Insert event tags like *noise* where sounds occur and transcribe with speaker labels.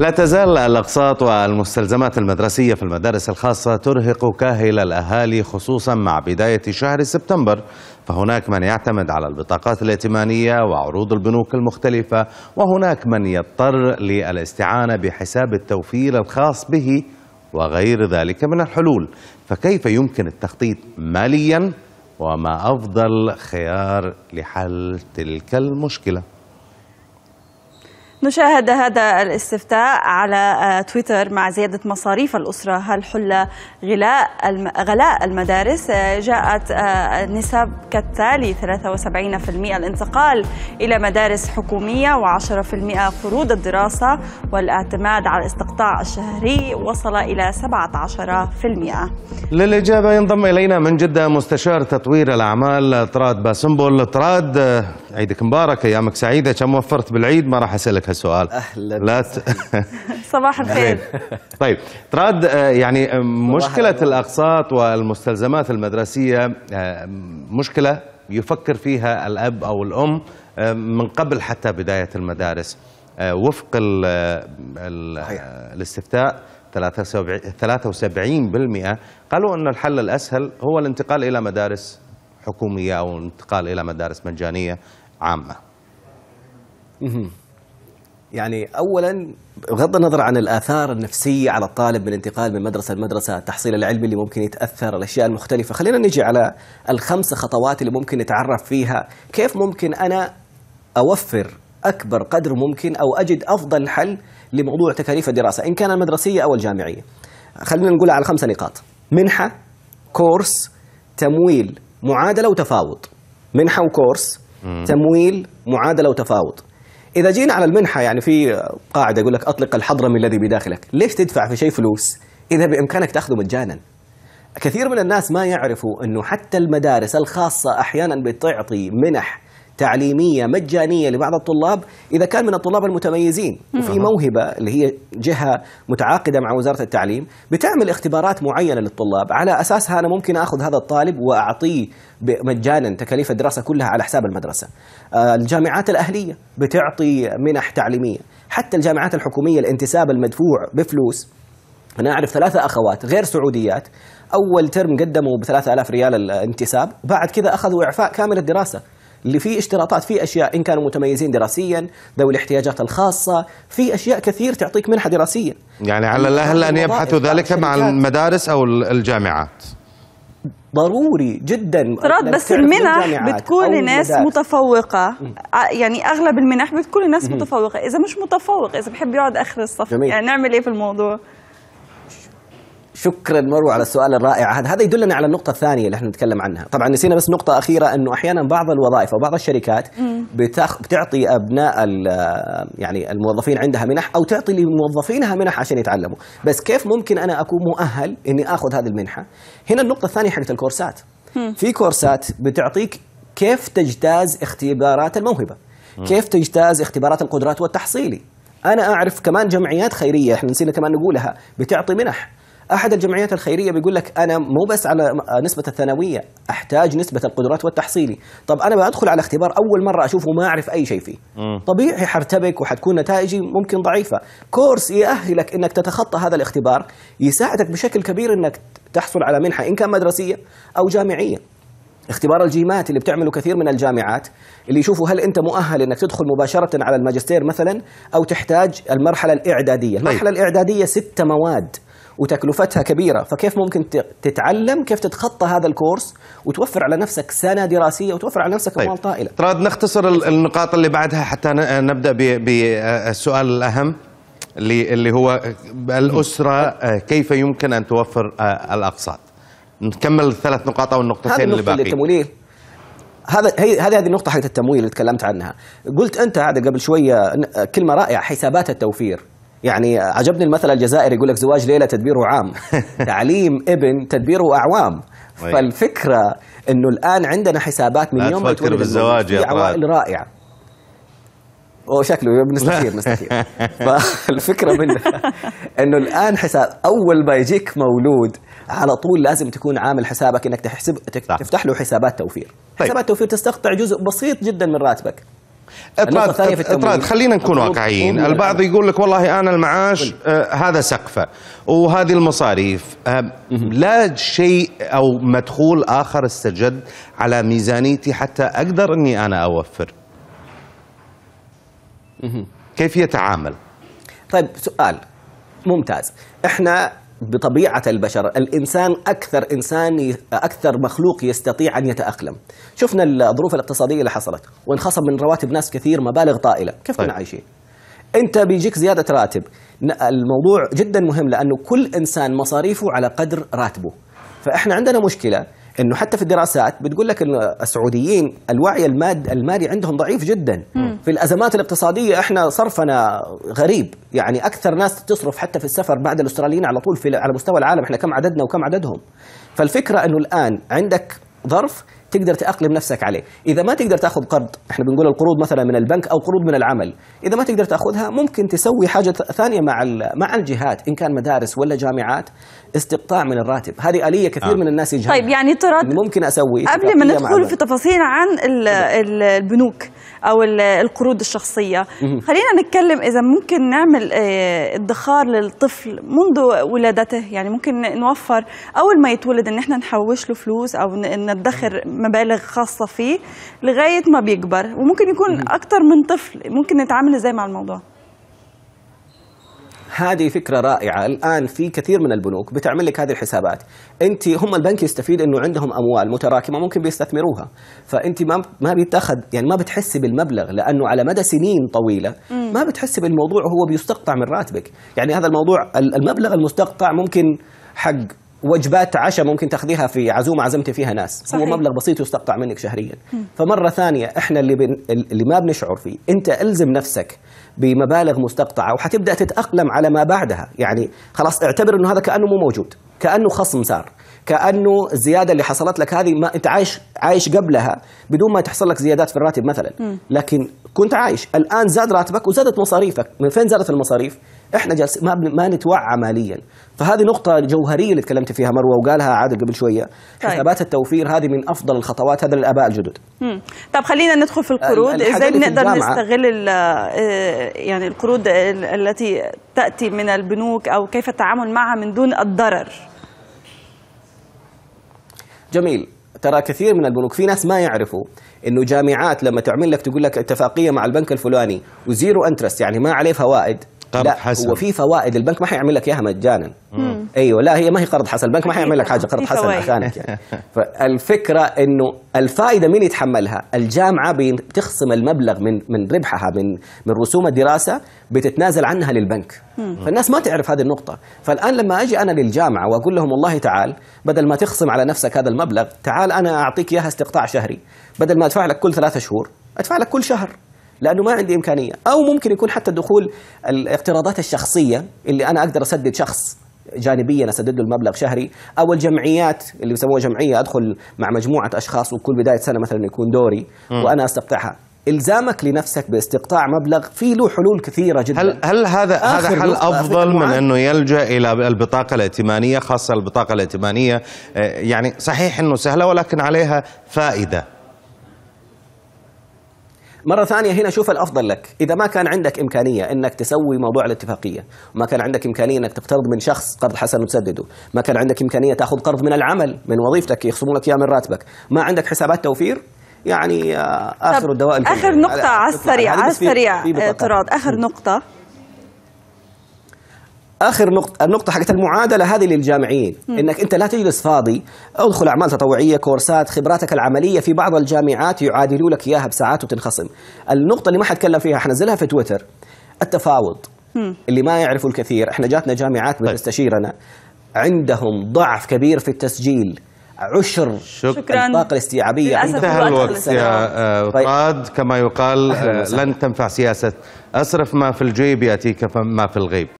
Speaker 1: لا تزال الأقساط والمستلزمات المدرسية في المدارس الخاصة ترهق كاهل الأهالي خصوصا مع بداية شهر سبتمبر فهناك من يعتمد على البطاقات الائتمانية وعروض البنوك المختلفة وهناك من يضطر للاستعانة بحساب التوفير الخاص به وغير ذلك من الحلول فكيف يمكن التخطيط ماليا وما أفضل خيار لحل تلك المشكلة؟
Speaker 2: نشاهد هذا الاستفتاء على آه, تويتر مع زيادة مصاريف الأسرة هل حل غلاء غلاء المدارس آه، جاءت آه، نسب كالتالي 73% الانتقال إلى مدارس حكومية و10% فروض الدراسة والاعتماد على الاستقطاع الشهري وصل إلى 17%
Speaker 1: للإجابة ينضم إلينا من جدة مستشار تطوير الأعمال طراد باسمبل طراد عيدك مبارك أيامك سعيدة كم وفرت بالعيد ما راح أسألك سؤال اهلا لا ت... *laughs*
Speaker 2: صباح الخير
Speaker 1: طيب تراد آه، يعني آه، مشكله الاقساط والمستلزمات المدرسيه آه، مشكله يفكر فيها الاب او الام من قبل حتى بدايه المدارس وفق الـ الـ الاستفتاء 73% قالوا أن الحل الأسهل هو الانتقال إلى مدارس حكومية أو الانتقال إلى مدارس مجانية عامة يعني اولا بغض
Speaker 3: النظر عن الاثار النفسيه على الطالب من انتقال من مدرسه لمدرسه، التحصيل العلمي اللي ممكن يتاثر، الاشياء المختلفه، خلينا نجي على الخمس خطوات اللي ممكن نتعرف فيها، كيف ممكن انا اوفر اكبر قدر ممكن او اجد افضل حل لموضوع تكاليف الدراسه ان كان المدرسيه او الجامعيه. خلينا نقول على خمسه نقاط. منحه، كورس، تمويل، معادله وتفاوض. منحه وكورس، تمويل، معادله وتفاوض. اذا جينا على المنحه يعني في قاعده يقول لك اطلق الحضرمي الذي بداخلك، ليش تدفع في شيء فلوس؟ اذا بامكانك تاخذه مجانا. كثير من الناس ما يعرفوا انه حتى المدارس الخاصه احيانا بتعطي منح تعليميه مجانيه لبعض الطلاب اذا كان من الطلاب المتميزين وفي نعم. موهبه اللي هي جهه متعاقده مع وزاره التعليم بتعمل اختبارات معينه للطلاب على اساسها انا ممكن اخذ هذا الطالب واعطيه مجانا تكاليف الدراسه كلها على حساب المدرسه. آه، الجامعات الاهليه بتعطي منح تعليميه، حتى الجامعات الحكوميه الانتساب المدفوع بفلوس أنا أعرف ثلاثة أخوات غير سعوديات أول ترم قدموا ب 3000 ريال الانتساب بعد كذا أخذوا إعفاء كامل الدراسة اللي فيه اشتراطات في اشياء ان كانوا متميزين دراسيا ذوي الاحتياجات الخاصه في اشياء كثير تعطيك منحه دراسيه
Speaker 1: يعني على الاهل ان يبحثوا ذلك مع المدارس او الجامعات ضروري جدا
Speaker 3: افتراض بس المنح بتكون لناس
Speaker 2: متفوقة آه، يعني أغلب المنح بتكون لناس متفوقة إذا مش متفوق إذا بحب يقعد آخر الصف جميل. يعني نعمل إيه في الموضوع
Speaker 3: شكرا مروه على السؤال الرائع هذا هذا يدلنا على النقطه الثانيه اللي احنا نتكلم عنها طبعا نسينا بس نقطه اخيره انه احيانا بعض الوظائف او بعض الشركات بتخ... بتعطي ابناء يعني الموظفين عندها منح او تعطي لموظفينها منح عشان يتعلموا بس كيف ممكن انا اكون مؤهل اني اخذ هذه المنحه هنا النقطه الثانيه حقت الكورسات في كورسات بتعطيك كيف تجتاز اختبارات الموهبه كيف تجتاز اختبارات القدرات والتحصيلي انا اعرف كمان جمعيات خيريه احنا نسينا كمان نقولها بتعطي منح احد الجمعيات الخيريه بيقول لك انا مو بس على آه، نسبه الثانويه احتاج نسبه القدرات والتحصيلي طب انا بدخل على اختبار اول مره اشوفه ما اعرف اي شيء فيه م. طبيعي حرتبك وحتكون نتائجي ممكن ضعيفه كورس يأهلك انك تتخطى هذا الاختبار يساعدك بشكل كبير انك تحصل على منحه ان كان مدرسيه او جامعيه اختبار الجيمات اللي بتعمله كثير من الجامعات اللي يشوفوا هل انت مؤهل انك تدخل مباشره على الماجستير مثلا او تحتاج المرحله الاعداديه، طيب. المرحله الاعداديه ست مواد وتكلفتها كبيره فكيف ممكن تتعلم كيف تتخطى هذا الكورس وتوفر على نفسك سنه دراسيه وتوفر على نفسك طيب. اموال طيب. طائله
Speaker 1: تراد نختصر النقاط اللي بعدها حتى نبدا بالسؤال الاهم اللي هو الاسره كيف يمكن ان توفر آه، الاقساط نكمل الثلاث نقاط او النقطتين اللي باقي التمويل هذا هي هذه هذه النقطه حقت التمويل
Speaker 3: اللي تكلمت عنها قلت انت هذا قبل شويه كلمه رائعه حسابات التوفير يعني عجبني المثل الجزائري يقول لك زواج ليله تدبيره عام *laughs* تعليم ابن تدبيره اعوام طيب. فالفكره انه الان عندنا حسابات من يوم ما تفكر بالزواج يا عوائل رائعه شكله بنستخير نستخير *laughs* فالفكره منها *laughs* انه الان حساب اول ما يجيك مولود على طول لازم تكون عامل حسابك انك تحسب تفتح له حسابات توفير طيب. حسابات توفير تستقطع جزء بسيط جدا من راتبك
Speaker 1: اطراد اطراد خلينا نكون واقعيين البعض يقول لك والله انا المعاش آه هذا سقفه وهذه المصاريف آه لا شيء او مدخول اخر استجد على ميزانيتي حتى اقدر اني انا اوفر كيف يتعامل طيب سؤال
Speaker 3: ممتاز احنا بطبيعه البشر الانسان اكثر انسان اكثر مخلوق يستطيع ان يتاقلم شفنا الظروف الاقتصاديه اللي حصلت وانخصم من رواتب ناس كثير مبالغ طائله كيف كنا طيب. عايشين انت بيجيك زياده راتب الموضوع جدا مهم لانه كل انسان مصاريفه على قدر راتبه فاحنا عندنا مشكله انه حتى في الدراسات بتقول لك السعوديين الوعي المادي المالي عندهم ضعيف جدا م. في الأزمات الاقتصادية إحنا صرفنا غريب يعني أكثر ناس تصرف حتى في السفر بعد الأستراليين على طول في على مستوى العالم إحنا كم عددنا وكم عددهم فالفكرة أنه الآن عندك ظرف تقدر تأقلم نفسك عليه إذا ما تقدر تأخذ قرض إحنا بنقول القروض مثلا من البنك أو قروض من العمل إذا ما تقدر تأخذها ممكن تسوي حاجة ثانية مع مع الجهات إن كان مدارس ولا جامعات استقطاع من الراتب هذه آلية كثير آه. من الناس يجهلها طيب يعني ترى ممكن أسوي قبل ما ندخل في
Speaker 2: تفاصيل عن البنوك او القروض الشخصيه خلينا نتكلم اذا ممكن نعمل آه، ادخار للطفل منذ ولادته يعني ممكن نوفر اول ما يتولد ان احنا نحوش له فلوس او ندخر مبالغ خاصه فيه لغايه ما بيكبر وممكن يكون اكثر من طفل ممكن نتعامل ازاي مع الموضوع
Speaker 3: هذه فكرة رائعة الآن في كثير من البنوك بتعمل لك هذه الحسابات أنت هم البنك يستفيد أنه عندهم أموال متراكمة ممكن بيستثمروها فأنت ما ما بيتأخذ يعني ما بتحسي بالمبلغ لأنه على مدى سنين طويلة ما بتحسي بالموضوع وهو بيستقطع من راتبك يعني هذا الموضوع المبلغ المستقطع ممكن حق وجبات عشاء ممكن تاخذيها في عزومه عزمتي فيها ناس صحيح. هو مبلغ بسيط يستقطع منك شهريا م. فمره ثانيه احنا اللي بن... اللي ما بنشعر فيه انت الزم نفسك بمبالغ مستقطعه وحتبدا تتاقلم على ما بعدها يعني خلاص اعتبر انه هذا كانه مو موجود كانه خصم صار كانه الزياده اللي حصلت لك هذه ما انت عايش عايش قبلها بدون ما تحصل لك زيادات في الراتب مثلا لكن كنت عايش الان زاد راتبك وزادت مصاريفك من فين زادت المصاريف احنا جالسين ما ما نتوعى ماليا فهذه نقطه جوهريه اللي تكلمت فيها مروه وقالها عادل قبل شويه طيب. حسابات التوفير هذه من افضل الخطوات هذا للاباء الجدد
Speaker 2: طب خلينا ندخل في القروض ازاي بنقدر نستغل آه، يعني القروض التي تاتي من البنوك او كيف التعامل معها من دون الضرر
Speaker 3: جميل ترى كثير من البنوك في ناس ما يعرفوا انه جامعات لما تعمل لك تقول لك اتفاقيه مع البنك الفلاني وزيرو انترست يعني ما عليه فوائد لا حسن. هو في فوائد البنك ما حيعمل لك اياها مجانا ايوه لا هي ما هي قرض حسن البنك ما حيعمل لك حاجه قرض حسن عشانك يعني *laughs* فالفكره انه الفائده مين يتحملها؟ الجامعه بتخصم المبلغ من من ربحها من من رسوم الدراسه بتتنازل عنها للبنك فالناس ما تعرف هذه النقطه فالان لما اجي انا للجامعه واقول لهم والله تعال بدل ما تخصم على نفسك هذا المبلغ تعال انا اعطيك اياها استقطاع شهري بدل ما ادفع لك كل ثلاثة شهور ادفع لك كل شهر لانه ما عندي امكانيه او ممكن يكون حتى دخول الاقتراضات الشخصيه اللي انا اقدر اسدد شخص جانبيا اسدد له المبلغ شهري او الجمعيات اللي بيسموها جمعيه ادخل مع مجموعه اشخاص وكل بدايه سنه مثلا يكون دوري م. وانا استقطعها الزامك لنفسك باستقطاع مبلغ في له حلول كثيره جدا هل هل هذا هذا حل افضل من
Speaker 1: انه يلجا الى البطاقه الائتمانيه خاصه البطاقه الائتمانيه آه، يعني صحيح انه سهله ولكن عليها فائده
Speaker 3: مرة ثانية هنا شوف الأفضل لك إذا ما كان عندك إمكانية أنك تسوي موضوع الاتفاقية ما كان عندك إمكانية أنك تقترض من شخص قرض حسن وتسدده ما كان عندك إمكانية تأخذ قرض من العمل من وظيفتك يخصموا لك إياه من راتبك ما عندك حسابات توفير يعني آه، آخر الدواء آخر نقطة على السريع يعني على السريع اعتراض
Speaker 2: آخر نقطة
Speaker 3: اخر نقطه النقطه حقت المعادله هذه للجامعيين م. انك انت لا تجلس فاضي ادخل اعمال تطوعيه كورسات خبراتك العمليه في بعض الجامعات يعادلوا لك اياها بساعات وتنخصم النقطه اللي ما حتكلم فيها حنزلها في تويتر التفاوض م. اللي ما يعرفوا الكثير احنا جاتنا جامعات طيب. بتستشيرنا عندهم ضعف كبير في التسجيل
Speaker 1: عشر شكرا الطاقة الاستيعابية انتهى الوقت يا آه، طاد طيب. كما يقال آه، لن تنفع سياسة اصرف ما في الجيب يأتيك ما في الغيب